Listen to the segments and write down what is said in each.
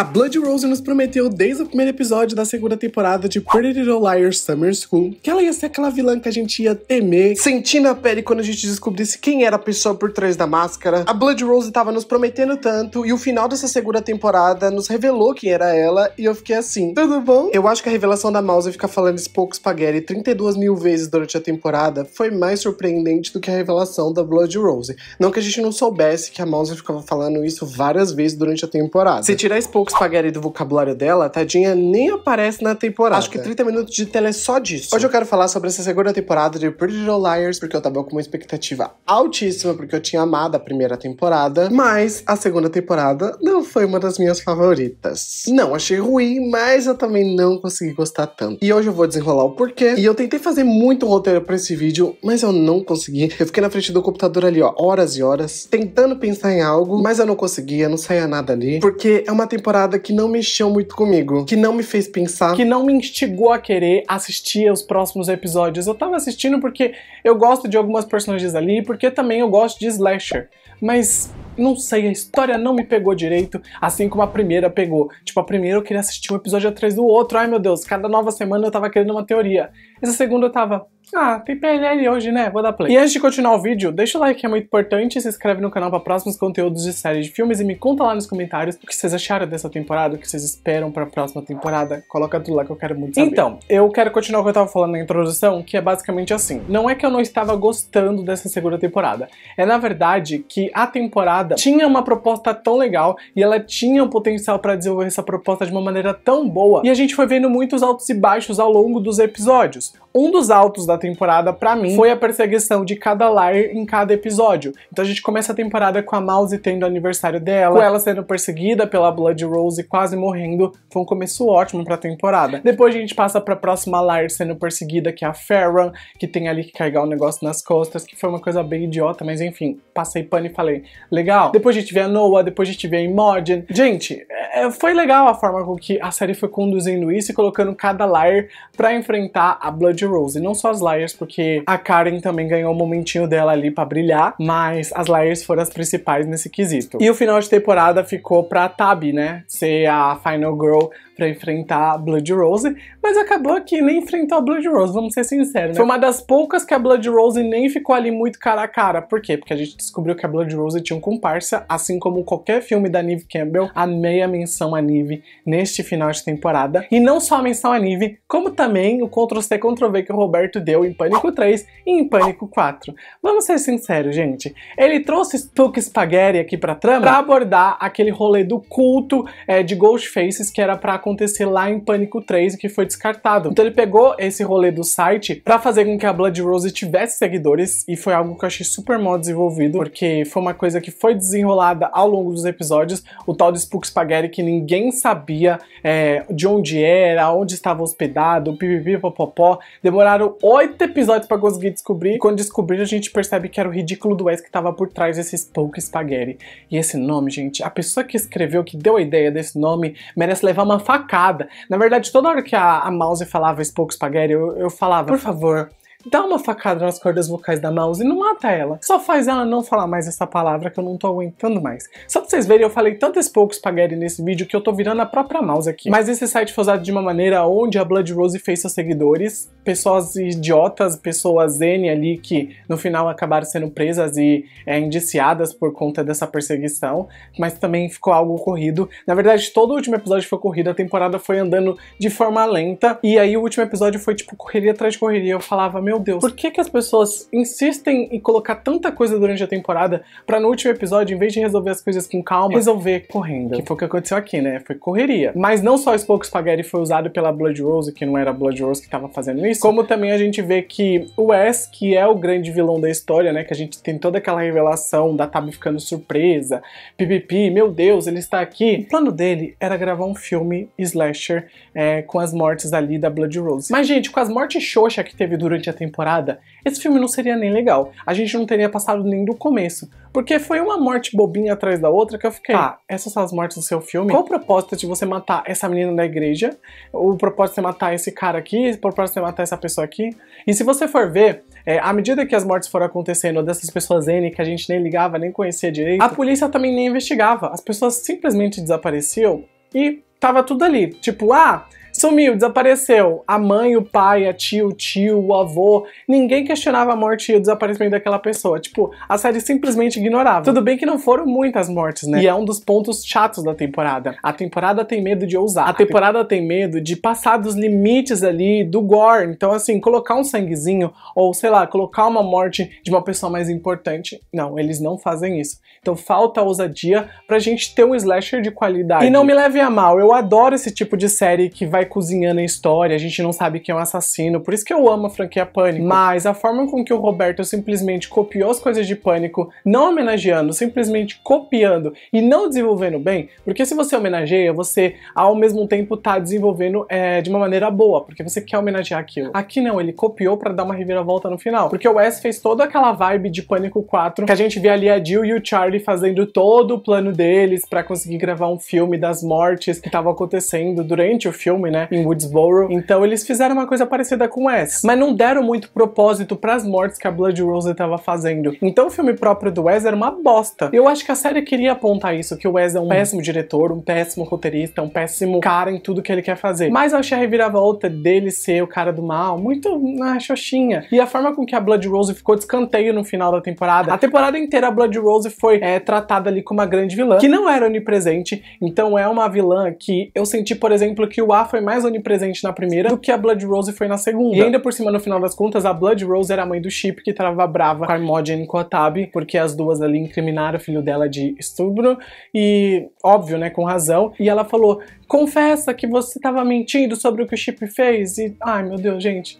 A Blood Rose nos prometeu desde o primeiro episódio da segunda temporada de Pretty Little Liars Summer School que ela ia ser aquela vilã que a gente ia temer, sentindo a pele quando a gente descobrisse quem era a pessoa por trás da máscara. A Blood Rose estava nos prometendo tanto e o final dessa segunda temporada nos revelou quem era ela e eu fiquei assim, tudo bom? Eu acho que a revelação da Mouse ficar falando esse pouco Gary 32 mil vezes durante a temporada foi mais surpreendente do que a revelação da Blood Rose. Não que a gente não soubesse que a Mouse ficava falando isso várias vezes durante a temporada. Se tirar esse que do vocabulário dela, tadinha, nem aparece na temporada. Acho que 30 minutos de tela é só disso. Hoje eu quero falar sobre essa segunda temporada de Pretty Little Liars, porque eu tava com uma expectativa altíssima, porque eu tinha amado a primeira temporada, mas a segunda temporada não foi uma das minhas favoritas. Não achei ruim, mas eu também não consegui gostar tanto. E hoje eu vou desenrolar o porquê. E eu tentei fazer muito roteiro para esse vídeo, mas eu não consegui. Eu fiquei na frente do computador ali, ó, horas e horas, tentando pensar em algo, mas eu não conseguia, não saía nada ali, porque é uma temporada que não mexeu muito comigo, que não me fez pensar, que não me instigou a querer assistir aos próximos episódios. Eu tava assistindo porque eu gosto de algumas personagens ali, porque também eu gosto de slasher. Mas não sei, a história não me pegou direito, assim como a primeira pegou. Tipo, a primeira eu queria assistir um episódio atrás do outro. Ai meu Deus, cada nova semana eu tava querendo uma teoria. Essa segunda eu tava, ah, tem PPNL hoje, né? Vou dar play. E antes de continuar o vídeo, deixa o like que é muito importante, se inscreve no canal para próximos conteúdos de séries de filmes e me conta lá nos comentários o que vocês acharam dessa temporada, o que vocês esperam para a próxima temporada. Coloca tudo lá que eu quero muito saber. Então, eu quero continuar o que eu tava falando na introdução, que é basicamente assim. Não é que eu não estava gostando dessa segunda temporada. É na verdade que a temporada tinha uma proposta tão legal e ela tinha um potencial para desenvolver essa proposta de uma maneira tão boa. E a gente foi vendo muitos altos e baixos ao longo dos episódios. Um dos altos da temporada, para mim, foi a perseguição de cada lar em cada episódio. Então a gente começa a temporada com a Mouse tendo o aniversário dela, com ela sendo perseguida pela Blood Rose e quase morrendo. Foi um começo ótimo pra temporada. Depois a gente passa pra próxima lar sendo perseguida, que é a Ferran, que tem ali que carregar o um negócio nas costas, que foi uma coisa bem idiota, mas enfim, passei pano e falei, legal. Depois a gente vê a Noah, depois a gente vê a Imogen. Gente, é, é, foi legal a forma com que a série foi conduzindo isso e colocando cada lar pra enfrentar a Blood de Rose. E não só as Liars, porque a Karen também ganhou o um momentinho dela ali para brilhar, mas as Liars foram as principais nesse quesito. E o final de temporada ficou pra Tab, né? Ser a Final Girl para enfrentar a Blood Rose, mas acabou que nem enfrentou a Blood Rose, vamos ser sinceros. Né? Foi uma das poucas que a Blood Rose nem ficou ali muito cara a cara. Por quê? Porque a gente descobriu que a Blood Rose tinha um comparsa, assim como qualquer filme da Nive Campbell. Amei a menção a Nive neste final de temporada. E não só a menção a Nive, como também o Ctrl-C, Ctrl-V que o Roberto deu em Pânico 3 e em Pânico 4. Vamos ser sinceros, gente. Ele trouxe Spook Spaghetti aqui pra trama pra abordar aquele rolê do culto é, de Faces que era pra acontecer acontecer lá em Pânico 3 e que foi descartado. Então ele pegou esse rolê do site para fazer com que a Blood Rose tivesse seguidores e foi algo que eu achei super mal desenvolvido, porque foi uma coisa que foi desenrolada ao longo dos episódios, o tal de Spook Spaghetti que ninguém sabia é, de onde era, onde estava hospedado, pipipi, popopó. Demoraram oito episódios para conseguir descobrir. E quando descobriram, a gente percebe que era o ridículo do Wes que estava por trás desse Spook Spaghetti. E esse nome, gente, a pessoa que escreveu, que deu a ideia desse nome, merece levar uma faca facada. Na verdade, toda hora que a, a Mouse falava Spoke Spaghetti, eu, eu falava, por favor, dá uma facada nas cordas vocais da mouse e não mata ela. Só faz ela não falar mais essa palavra que eu não tô aguentando mais. Só pra vocês verem, eu falei tantos poucos Gary nesse vídeo que eu tô virando a própria mouse aqui. Mas esse site foi usado de uma maneira onde a Blood Rose fez seus seguidores, pessoas idiotas, pessoas N ali que no final acabaram sendo presas e é, indiciadas por conta dessa perseguição, mas também ficou algo corrido. Na verdade, todo o último episódio foi corrido, a temporada foi andando de forma lenta, e aí o último episódio foi tipo correria atrás de correria. Eu falava, meu meu Deus, por que, que as pessoas insistem em colocar tanta coisa durante a temporada para no último episódio, em vez de resolver as coisas com calma, resolver correndo? Que foi o que aconteceu aqui, né? Foi correria. Mas não só Spoke Spaghetti foi usado pela Blood Rose, que não era a Blood Rose que tava fazendo isso, como também a gente vê que o Wes, que é o grande vilão da história, né? Que a gente tem toda aquela revelação da Tab ficando surpresa, pipipi, meu Deus, ele está aqui. O plano dele era gravar um filme slasher é, com as mortes ali da Blood Rose. Mas, gente, com as mortes xoxa que teve durante a temporada, esse filme não seria nem legal. A gente não teria passado nem do começo. Porque foi uma morte bobinha atrás da outra que eu fiquei. Tá. Ah, essas são as mortes do seu filme? Qual o propósito de você matar essa menina da igreja? O propósito de matar esse cara aqui? O propósito de matar essa pessoa aqui? E se você for ver, é, à medida que as mortes foram acontecendo dessas pessoas N que a gente nem ligava, nem conhecia direito, a polícia também nem investigava. As pessoas simplesmente desapareciam e tava tudo ali. Tipo, ah, Sumiu, desapareceu. A mãe, o pai, a tia, o tio, o avô, ninguém questionava a morte e o desaparecimento daquela pessoa. Tipo, a série simplesmente ignorava. Tudo bem que não foram muitas mortes, né? E é um dos pontos chatos da temporada. A temporada tem medo de ousar. A temporada tem medo de passar dos limites ali do gore. Então, assim, colocar um sanguezinho ou, sei lá, colocar uma morte de uma pessoa mais importante. Não, eles não fazem isso. Então, falta ousadia pra gente ter um slasher de qualidade. E não me leve a mal, eu adoro esse tipo de série que vai cozinhando a história, a gente não sabe quem é o um assassino. Por isso que eu amo a franquia Pânico. Mas a forma com que o Roberto simplesmente copiou as coisas de Pânico, não homenageando, simplesmente copiando e não desenvolvendo bem, porque se você homenageia, você ao mesmo tempo tá desenvolvendo é, de uma maneira boa, porque você quer homenagear aquilo. Aqui não, ele copiou para dar uma reviravolta no final, porque o Wes fez toda aquela vibe de Pânico 4 que a gente vê ali a Jill e o Charlie fazendo todo o plano deles para conseguir gravar um filme das mortes que estavam acontecendo durante o filme, né? né, em Woodsboro. Então eles fizeram uma coisa parecida com Wes, mas não deram muito propósito para as mortes que a Blood Rose estava fazendo. Então o filme próprio do Wes era uma bosta. Eu acho que a série queria apontar isso, que o Wes é um péssimo diretor, um péssimo roteirista, um péssimo cara em tudo que ele quer fazer. Mas eu achei a reviravolta dele ser o cara do mal muito ah, xoxinha. E a forma com que a Blood Rose ficou de escanteio no final da temporada. A temporada inteira a Blood Rose foi é, tratada ali como uma grande vilã, que não era onipresente, então é uma vilã que eu senti, por exemplo, que o A foi mais mais onipresente na primeira do que a Blood Rose foi na segunda. E ainda por cima, no final das contas, a Blood Rose era a mãe do Chip, que tava brava com a Imogen e com a Tab, porque as duas ali incriminaram o filho dela de estupro, e óbvio, né, com razão, e ela falou, confessa que você tava mentindo sobre o que o Chip fez, e ai meu Deus, gente,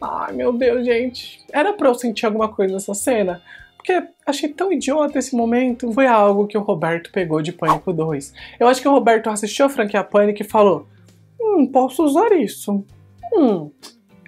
ai meu Deus, gente, era pra eu sentir alguma coisa nessa cena? porque achei tão idiota esse momento. Foi algo que o Roberto pegou de Pânico 2. Eu acho que o Roberto assistiu a franquia Pânico e falou: Hum, posso usar isso. Hum,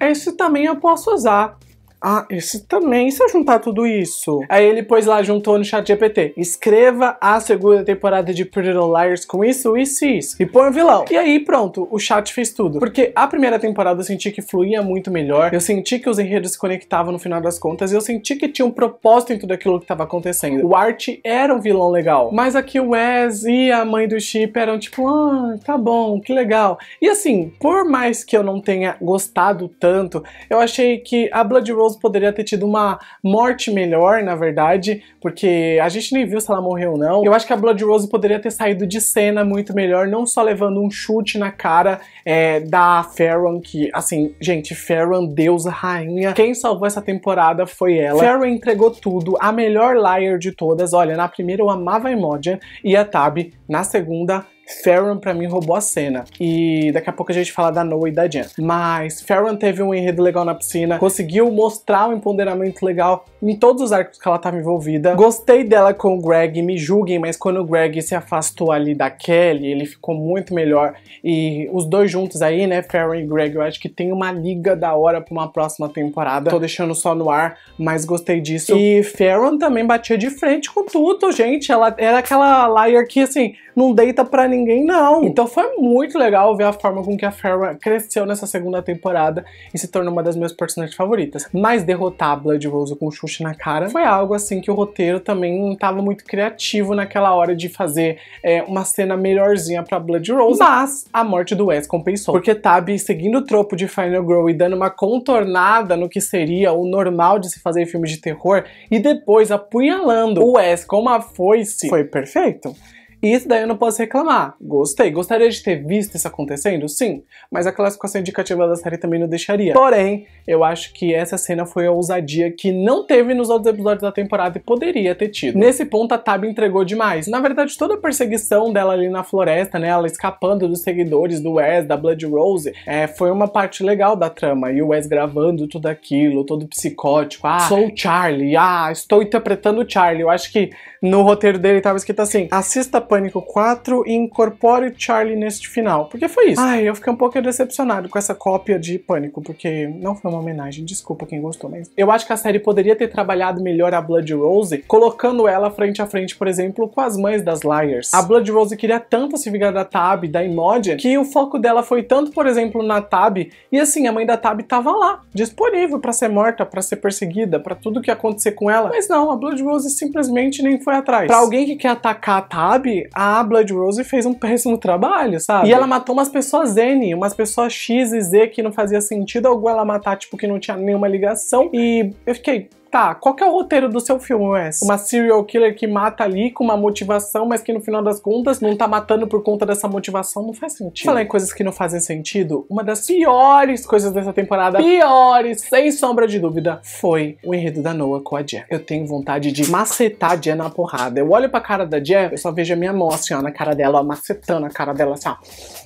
esse também eu posso usar. Ah, esse também, e se eu juntar tudo isso? Aí ele pôs lá, juntou no chat GPT. Escreva a segunda temporada de Pretty Little Liars com isso, isso e isso. E põe o vilão. E aí, pronto, o chat fez tudo. Porque a primeira temporada eu senti que fluía muito melhor, eu senti que os enredos se conectavam no final das contas, e eu senti que tinha um propósito em tudo aquilo que estava acontecendo. O Art era um vilão legal, mas aqui o Wes e a mãe do Chip eram tipo, ah, tá bom, que legal. E assim, por mais que eu não tenha gostado tanto, eu achei que a Blood Rose poderia ter tido uma morte melhor, na verdade, porque a gente nem viu se ela morreu ou não. Eu acho que a Blood Rose poderia ter saído de cena muito melhor, não só levando um chute na cara é, da Ferron, que, assim, gente, Ferron, deusa, rainha. Quem salvou essa temporada foi ela. Ferron entregou tudo, a melhor liar de todas. Olha, na primeira eu amava a Imogen e a Tab, na segunda Ferran para mim roubou a cena. E daqui a pouco a gente fala da Noah e da Jen. Mas Ferran teve um enredo legal na piscina, conseguiu mostrar um empoderamento legal em todos os arcos que ela tava envolvida. Gostei dela com o Greg, me julguem, mas quando o Greg se afastou ali da Kelly, ele ficou muito melhor. E os dois juntos aí, né, Ferran e Greg, eu acho que tem uma liga da hora para uma próxima temporada. Tô deixando só no ar, mas gostei disso. E Ferran também batia de frente com tudo, gente. Ela era aquela liar que, assim, não deita pra ninguém, não. Então foi muito legal ver a forma com que a Farrah cresceu nessa segunda temporada e se tornou uma das minhas personagens favoritas. Mas derrotar a Blood Rose com um chute na cara foi algo assim que o roteiro também não tava muito criativo naquela hora de fazer é, uma cena melhorzinha pra Blood Rose. Mas a morte do Wes compensou. Porque Tab, seguindo o tropo de Final Girl e dando uma contornada no que seria o normal de se fazer em filmes de terror, e depois apunhalando o Wes com uma foice, foi perfeito. E isso daí eu não posso reclamar. Gostei. Gostaria de ter visto isso acontecendo? Sim. Mas a classificação indicativa da série também não deixaria. Porém, eu acho que essa cena foi a ousadia que não teve nos outros episódios da temporada e poderia ter tido. Nesse ponto, a Tab entregou demais. Na verdade, toda a perseguição dela ali na floresta, né? Ela escapando dos seguidores do Wes, da Blood Rose, é, foi uma parte legal da trama. E o Wes gravando tudo aquilo, todo psicótico. Ah, sou Charlie. Ah, estou interpretando o Charlie. Eu acho que no roteiro dele estava escrito assim: assista Pânico 4 e incorpore Charlie neste final. Porque foi isso. Ai, eu fiquei um pouco decepcionado com essa cópia de Pânico, porque não foi uma homenagem. Desculpa quem gostou, mas eu acho que a série poderia ter trabalhado melhor a Blood Rose, colocando ela frente a frente, por exemplo, com as mães das Liars. A Blood Rose queria tanto se vingar da Tab, da Imogen, que o foco dela foi tanto, por exemplo, na Tab, e assim, a mãe da Tab tava lá, disponível para ser morta, para ser perseguida, para tudo que acontecer com ela. Mas não, a Blood Rose simplesmente nem foi atrás. Para alguém que quer atacar a Tab, a Blood Rose fez um péssimo trabalho, sabe? E ela matou umas pessoas N, umas pessoas X e Z que não fazia sentido algum ela matar, tipo, que não tinha nenhuma ligação. E eu fiquei, Tá, qual que é o roteiro do seu filme, Wes? Uma serial killer que mata ali com uma motivação, mas que no final das contas não tá matando por conta dessa motivação, não faz sentido. Falar em coisas que não fazem sentido, uma das piores coisas dessa temporada, piores, sem sombra de dúvida, foi o enredo da Noah com a Jen. Eu tenho vontade de macetar a Jen na porrada. Eu olho pra cara da Jen, eu só vejo a minha mão assim, ó, na cara dela, ó, macetando a cara dela assim, ó.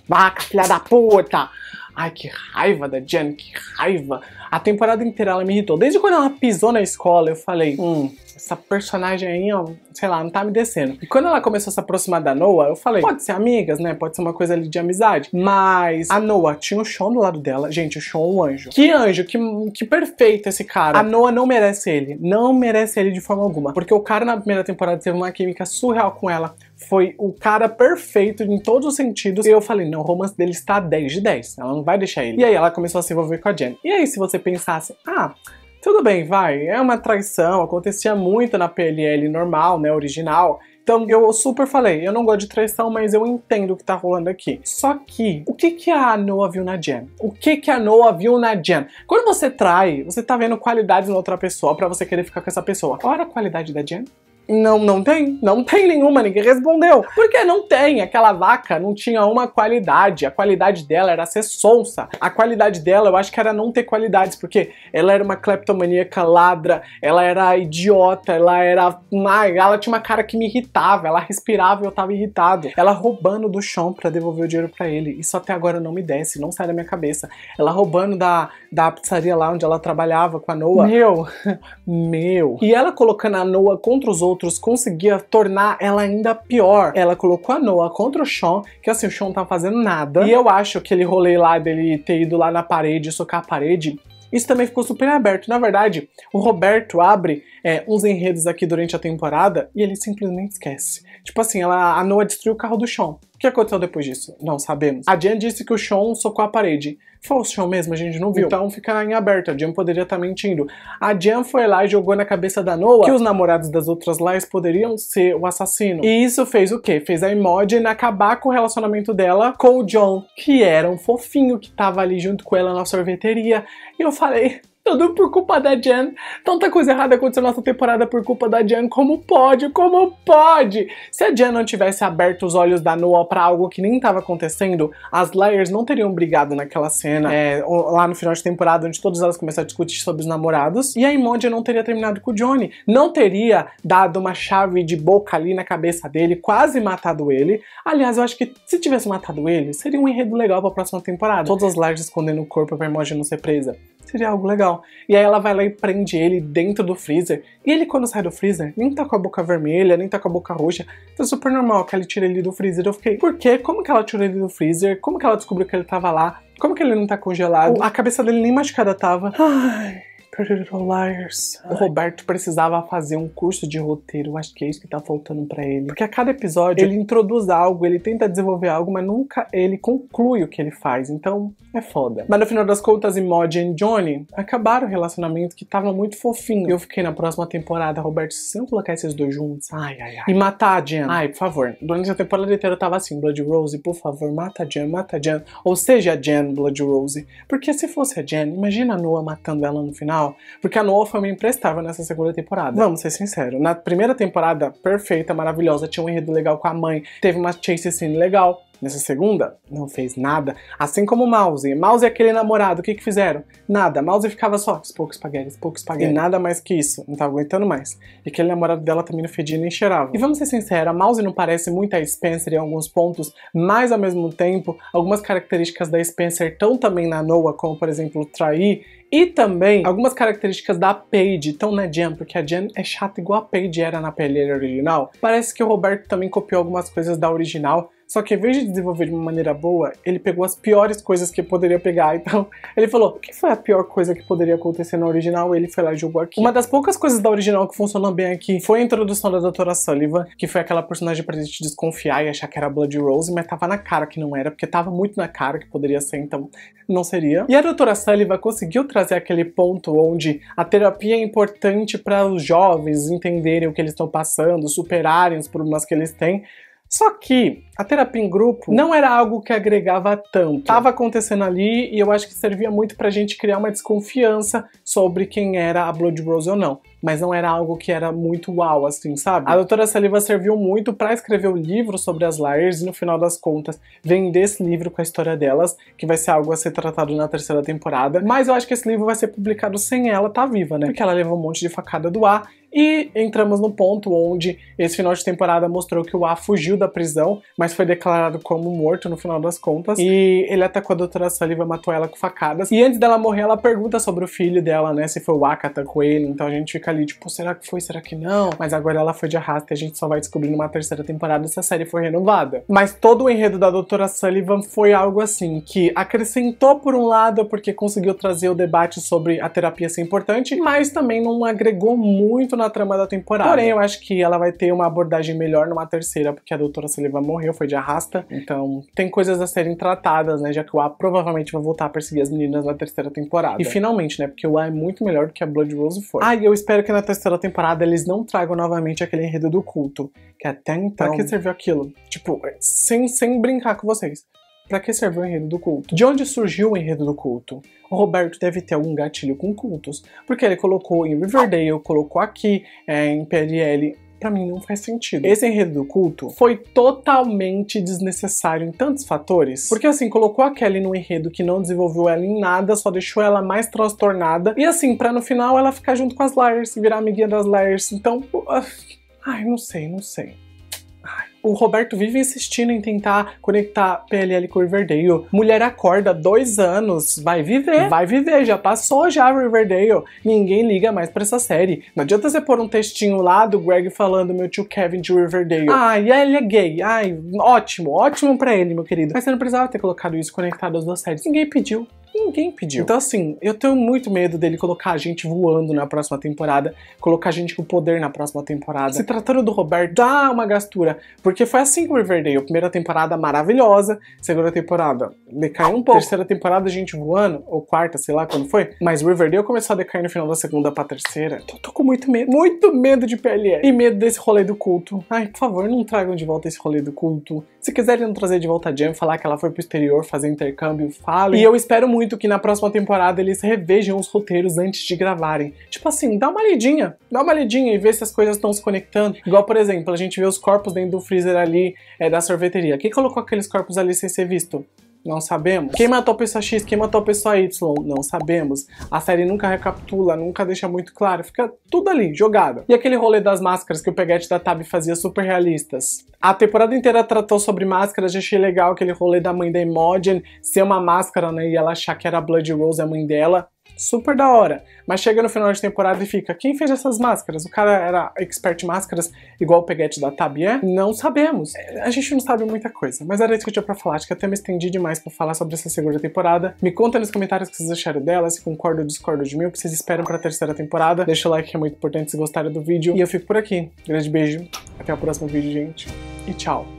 Vaca, filha da puta! Ai, que raiva da Jen, que raiva. A temporada inteira ela me irritou. Desde quando ela pisou na escola, eu falei, hum, essa personagem aí, ó, sei lá, não tá me descendo. E quando ela começou a se aproximar da Noah, eu falei, pode ser amigas, né? Pode ser uma coisa ali de amizade. Mas a Noah tinha o Sean do lado dela. Gente, o Sean é um anjo. Que anjo, que, que perfeito esse cara. A Noah não merece ele. Não merece ele de forma alguma. Porque o cara na primeira temporada teve uma química surreal com ela foi o cara perfeito em todos os sentidos. E eu falei, não, o romance dele está 10 de 10. Ela não vai deixar ele. E aí ela começou a se envolver com a Jen. E aí, se você pensasse, ah. Tudo bem, vai, é uma traição, acontecia muito na PLL normal, né, original. Então eu super falei, eu não gosto de traição, mas eu entendo o que tá rolando aqui. Só que, o que que a Noah viu na Jen? O que que a Noah viu na Jen? Quando você trai, você tá vendo qualidades na outra pessoa para você querer ficar com essa pessoa. Olha a qualidade da Jen. Não, não tem. Não tem nenhuma, ninguém respondeu. Porque não tem. Aquela vaca não tinha uma qualidade. A qualidade dela era ser sonsa. A qualidade dela, eu acho que era não ter qualidades, porque ela era uma cleptomaníaca ladra, ela era idiota, ela era. ai, Ela tinha uma cara que me irritava. Ela respirava e eu tava irritado. Ela roubando do chão pra devolver o dinheiro para ele. Isso até agora não me desce, não sai da minha cabeça. Ela roubando da, da pizzaria lá onde ela trabalhava com a Noa. Meu, meu. E ela colocando a Noa contra os outros outros conseguia tornar ela ainda pior. Ela colocou a Noah contra o Sean, que assim, o Sean não tá fazendo nada. E eu acho que ele rolei lá dele ter ido lá na parede, socar a parede, isso também ficou super aberto. Na verdade, o Roberto abre é, uns enredos aqui durante a temporada e ele simplesmente esquece. Tipo assim, ela, a Noah destruiu o carro do Sean que aconteceu depois disso? Não sabemos. A Jan disse que o Sean socou a parede. Foi o Sean mesmo, a gente não viu. Então fica em aberto, a Jan poderia estar tá mentindo. A Jan foi lá e jogou na cabeça da Noah que os namorados das outras lives poderiam ser o assassino. E isso fez o quê? Fez a Imogen acabar com o relacionamento dela com o John, que era um fofinho que tava ali junto com ela na sorveteria. E eu falei, tudo por culpa da Jan. Tanta coisa errada aconteceu nessa temporada por culpa da Jan. Como pode? Como pode? Se a Jan não tivesse aberto os olhos da Noah para algo que nem estava acontecendo, as Layers não teriam brigado naquela cena é, lá no final de temporada, onde todas elas começaram a discutir sobre os namorados. E a Imondia não teria terminado com o Johnny. Não teria dado uma chave de boca ali na cabeça dele, quase matado ele. Aliás, eu acho que se tivesse matado ele, seria um enredo legal para a próxima temporada. Todas as Layers escondendo o corpo pra Imondia não ser presa. Seria algo legal. E aí ela vai lá e prende ele dentro do freezer. E ele, quando sai do freezer, nem tá com a boca vermelha, nem tá com a boca roxa. Então é super normal que ela tire ele do freezer. Eu fiquei, por quê? Como que ela tirou ele do freezer? Como que ela descobriu que ele tava lá? Como que ele não tá congelado? A cabeça dele nem machucada tava. Ai. Liars. O Roberto precisava fazer um curso de roteiro, acho que é isso que tá faltando para ele. Porque a cada episódio ele introduz algo, ele tenta desenvolver algo, mas nunca ele conclui o que ele faz. Então é foda. Mas no final das contas, Imod e Johnny acabaram o relacionamento que tava muito fofinho. Eu fiquei na próxima temporada, Roberto, se eu colocar esses dois juntos, ai, ai, ai. E matar a Jen. Ai, por favor. Durante a temporada inteira eu tava assim, Blood Rose, por favor, mata a Jen, mata a Jen. Ou seja, a Jen, Blood Rose. Porque se fosse a Jen, imagina a Noah matando ela no final. Porque porque anual foi uma imprestável nessa segunda temporada. Vamos ser sinceros, na primeira temporada, perfeita, maravilhosa, tinha um enredo legal com a mãe, teve uma chase scene legal, Nessa segunda, não fez nada. Assim como Mouse. Mouse e aquele namorado. O que, que fizeram? Nada. Mouse ficava só poucos espaguete, poucos espaguete. E é. nada mais que isso. Não tava tá aguentando mais. E aquele namorado dela também não fedia nem cheirava. E vamos ser sinceros, a Mouse não parece muito a Spencer em alguns pontos, mas ao mesmo tempo, algumas características da Spencer estão também na Noah, como por exemplo, trair e também algumas características da Paige estão na Jen, porque a Jen é chata igual a Paige era na peleira original. Parece que o Roberto também copiou algumas coisas da original, só que em vez de desenvolver de uma maneira boa, ele pegou as piores coisas que poderia pegar. Então, ele falou: o que foi a pior coisa que poderia acontecer na original? Ele foi lá e jogou aqui. Uma das poucas coisas da original que funcionou bem aqui foi a introdução da Doutora Sullivan, que foi aquela personagem pra gente desconfiar e achar que era Blood Rose, mas tava na cara que não era, porque tava muito na cara que poderia ser, então não seria. E a Doutora Sullivan conseguiu trazer aquele ponto onde a terapia é importante para os jovens entenderem o que eles estão passando, superarem os problemas que eles têm só que a terapia em grupo não era algo que agregava tanto. Tava acontecendo ali e eu acho que servia muito pra gente criar uma desconfiança sobre quem era a Blood Rose ou não mas não era algo que era muito uau, assim, sabe? A doutora Saliva serviu muito para escrever o livro sobre as Liars e no final das contas vender esse livro com a história delas, que vai ser algo a ser tratado na terceira temporada. Mas eu acho que esse livro vai ser publicado sem ela tá viva, né? Porque ela levou um monte de facada do ar e entramos no ponto onde esse final de temporada mostrou que o A fugiu da prisão, mas foi declarado como morto no final das contas. E ele atacou a doutora Saliva, matou ela com facadas. E antes dela morrer, ela pergunta sobre o filho dela, né? Se foi o A que atacou ele. Então a gente fica ali, tipo, será que foi, será que não? Mas agora ela foi de arrasta e a gente só vai descobrir numa terceira temporada se a série foi renovada. Mas todo o enredo da Doutora Sullivan foi algo assim, que acrescentou por um lado porque conseguiu trazer o debate sobre a terapia ser importante, mas também não agregou muito na trama da temporada. Porém, eu acho que ela vai ter uma abordagem melhor numa terceira, porque a Doutora Sullivan morreu, foi de arrasta, então tem coisas a serem tratadas, né, já que o A provavelmente vai voltar a perseguir as meninas na terceira temporada. E finalmente, né, porque o A é muito melhor do que a Blood Rose foi. Ah, e eu espero espero que na terceira temporada eles não tragam novamente aquele enredo do culto. Que até então. Pra que serviu aquilo? Tipo, sem, sem brincar com vocês. Pra que serviu o enredo do culto? De onde surgiu o enredo do culto? O Roberto deve ter algum gatilho com cultos, porque ele colocou em Riverdale, colocou aqui é, em PLL para mim não faz sentido. Esse enredo do culto foi totalmente desnecessário em tantos fatores, porque assim colocou a Kelly num enredo que não desenvolveu ela em nada, só deixou ela mais transtornada e assim para no final ela ficar junto com as Liars e virar amiguinha das Liars. Então, uf, ai, não sei, não sei o Roberto vive insistindo em tentar conectar PLL com Riverdale. Mulher acorda dois anos, vai viver, é. vai viver, já passou já Riverdale. Ninguém liga mais pra essa série. Não adianta você pôr um textinho lá do Greg falando meu tio Kevin de Riverdale. Ai, ah, ele é gay. Ai, ótimo, ótimo pra ele, meu querido. Mas você não precisava ter colocado isso conectado às duas séries. Ninguém pediu. Ninguém pediu. Então, assim, eu tenho muito medo dele colocar a gente voando na próxima temporada, colocar a gente com poder na próxima temporada. Se tratando do Roberto, dá uma gastura, porque foi assim com Riverdale. Primeira temporada maravilhosa, segunda temporada decaiu um pouco, terceira temporada a gente voando, ou quarta, sei lá quando foi, mas o Riverdale começou a decair no final da segunda pra terceira. Então, tô com muito medo, muito medo de PLL. E medo desse rolê do culto. Ai, por favor, não tragam de volta esse rolê do culto. Se quiserem trazer de volta a Jan, falar que ela foi pro exterior fazer intercâmbio, falo. E eu espero muito que na próxima temporada eles revejam os roteiros antes de gravarem. Tipo assim, dá uma lidinha, dá uma lidinha e vê se as coisas estão se conectando. Igual, por exemplo, a gente vê os corpos dentro do freezer ali é, da sorveteria. Quem colocou aqueles corpos ali sem ser visto? Não sabemos. Quem matou a pessoa X, quem matou a pessoa Y, não sabemos. A série nunca recapitula, nunca deixa muito claro, fica tudo ali, jogado E aquele rolê das máscaras que o peguete da Tab fazia super realistas. A temporada inteira tratou sobre máscaras, achei legal aquele rolê da mãe da Imogen ser uma máscara, né, e ela achar que era Blood Rose, a mãe dela super da hora. Mas chega no final de temporada e fica, quem fez essas máscaras? O cara era expert em máscaras, igual o peguete da Tabier? Não sabemos. A gente não sabe muita coisa, mas era isso que eu tinha pra falar. Acho que até me estendi demais pra falar sobre essa segunda temporada. Me conta nos comentários o que vocês acharam dela, se concordo ou discordo de mim, o que vocês esperam pra terceira temporada. Deixa o like que é muito importante se gostaram do vídeo. E eu fico por aqui. Grande beijo, até o próximo vídeo, gente. E tchau.